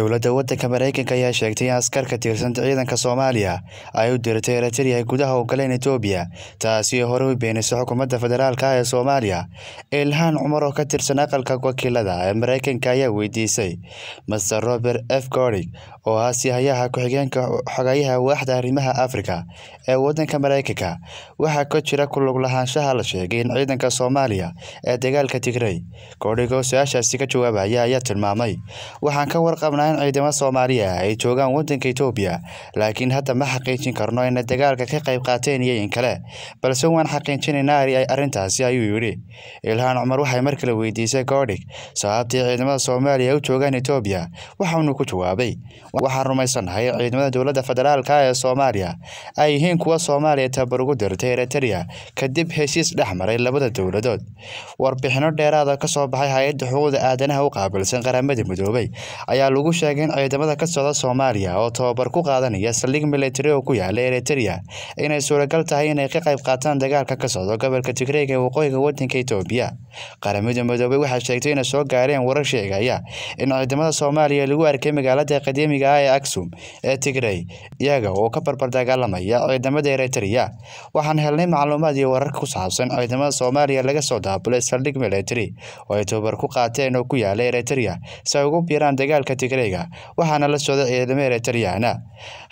dowladda waddanka maraykanka ayaa sheegtay in askar ka tirsanka ciidanka soomaaliya ay u dirtay eritreya gudaha u galeen etoobiya taasi oo hore u beenisa xukuumadda federaalka ee soomaaliya ilhaan cumar oo ka tirsan aqalka wakiilada ee maraykanka ayaa weydiisay maser robert f gordig oo ah sihayaha ku-xigeenka xogayaha waaxda arrimaha afrika ee waddanka maraykanka waxaa ka jira kuluglahaanshaha la sheegay in ciidanka soomaaliya ee dagaalka tigrey gordig oo su-aashaasi ka jawaabaya ayaa tilmaamay waxaan ka warqabna kumanaan ciidamo Soomaali ay joogaan waddanka Itoobiya laakiin hadda ma xaqiijin karno in dagaalka ka qayb qaateen iyo in kale balse waan xaqiijinaynaa ay arrintaasi ayuu yidhi Ilhaan Cumar waxay mar kale weydiisay Goodhig sababtii ciidamada Soomaaliya u joogaan Itoobiya waxa ku jawaabay waxaan rumaysannahay ciidamada dowladda federaalka ee Soomaaliya ay yihiin kuwa Soomaaliya tabarugu dirtay Eritrea kadib heshiis dhex maray labada dowladood warbixino dheeraada ah ka soo baxay hay'adda xuquuqda aadanaha u qaabilsan qaramada midoobay ayaa lagu u sheegeen ciidamada ka socda soomaaliya oo tababar ku qaadanaya saldhig militari oo ku yaala eritereya inay suuragal tahay inay ka qayb qaataan dagaalka ka socda gobolka tigreeg ee waqooyiga waddanka itoobiya qaramada midoobey waxaa sheegtay inay soo gaareen warar sheegaya in ciidamada soomaaliya lagu arkay magaalada qadiimiga ah ee aksum ee tigrey iyaga oo ka barbar dagaalamaya ciidamada eritereya waxaan helnay macluumaad iyo wararka ku saabsan ciidamada soomaaliya laga soo daabulay saldhig militari oo ay tababar ku qaateen oo ku yaala eritereya si ay ugu biiraan dagaalka tigre Shabeega waxaana la socday ciidamada Eritrean ah.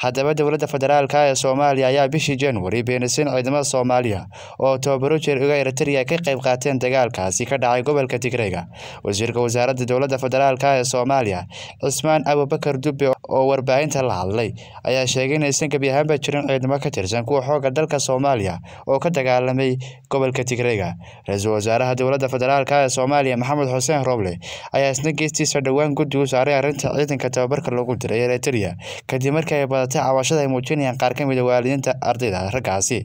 haddaba dowladda federaalka ee Soomaaliya ayaa bishii January beenisay ciidamada Soomaaliya oo toobaro jeer uga Eritrea ka qayb qaateen dagaalkaasi ka dhacay gobolka Tigreega wasiirka wasaaradda dowladda federaalka ee Soomaaliya Cismaan Abubakar Dube oo warbaahinta la hadlay ayaa sheegay in aysan gebi ahaanba jirin ciidamo ka tirsan kuwa xoogga dalka Soomaaliya oo ka dagaalamay gobolka Tigreega ra wasaaraha dowladda federaalka ee Soomaaliya Maxamed Xuseen Roble ayaa isna geestiisa dhowaan guddi u saaray arrinta ciidanka tababarka loogu diray eritrea kadib markii ay badatay cabashada ay muujinayaan qaar ka mid a ah waalidiinta ardayda raggaasi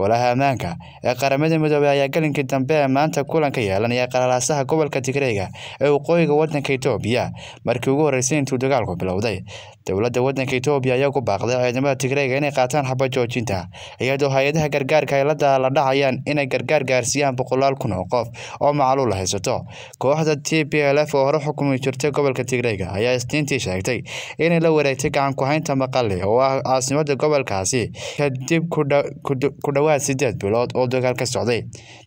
golaha ammaanka ee qaramada midoobey ayaa galinkii dambe ee maanta kulanka yeelanaya qalalaasaha gobolka tigreega ee waqooyiga wadanka etoobiya markii ugu horreysay intuu dagaalku bilowday dowladda wadanka etoobiya ayaa ugu baaqday ciidamada tigreega inay qaataan haba joojinta iyadoo hay-adaha gargaarka ay la dhacayaan inay gargaar gaarsiiyaan boqolaal kun oo qof oo macaluula haysato kooxda t b l f oo hore xukumi jirtay gobolka tigreega ayaa isgaarsiintii sheegtay inay la wareegtay gacan ku-haynta maqale oo ah caasimada gobolkaasi kadib ku dhowaad siddeed bilood oo dagaal ka socday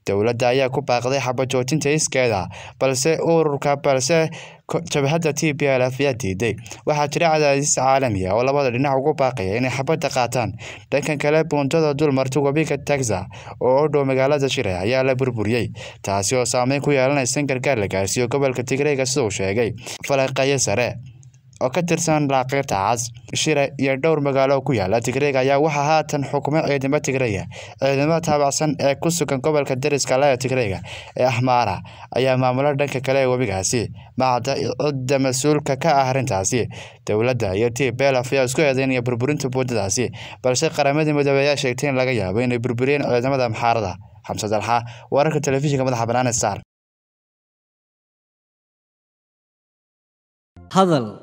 dowladda ayaa ku baaqday xabajoojinta iskeeda balse ururka balse jabhada t b lf yaa diiday waxaa jira cadaadis caalami ah oo labada dhinac ugu baaqaya inay xabadda qaataan dhankan kale buuntada dul marta webiga taxa oo u dhow magaalada shire ayaa la burburiyey taasi oo saameyn ku yeelanaysan gargaar la gaarsiiyo gobolka tigreega siduu sheegay falaqayo sare oo ka tirsan laaqiirta cas shire iyo dhowr magaalo ku yaala tigreega ayaa waxaa haatan xukumo ciidamo tigreeya ciidamada taabacsan ee ku sugan gobolka dariska laya tigreega ee ahmaara ayaa maamula dhanka kale ee webigaasi macda cidda mas-uulka ka ah arrintaasi dowladda iyo t belaf ayaa isku eedeynaya burburinta buundadaasi balse qaramadii midoobey ayaa sheegtay in laga yaabo inay burburiyeen ciidamada amxaarada xamse dalxa wararka telefishinka madaxa bannaan ee sar hadal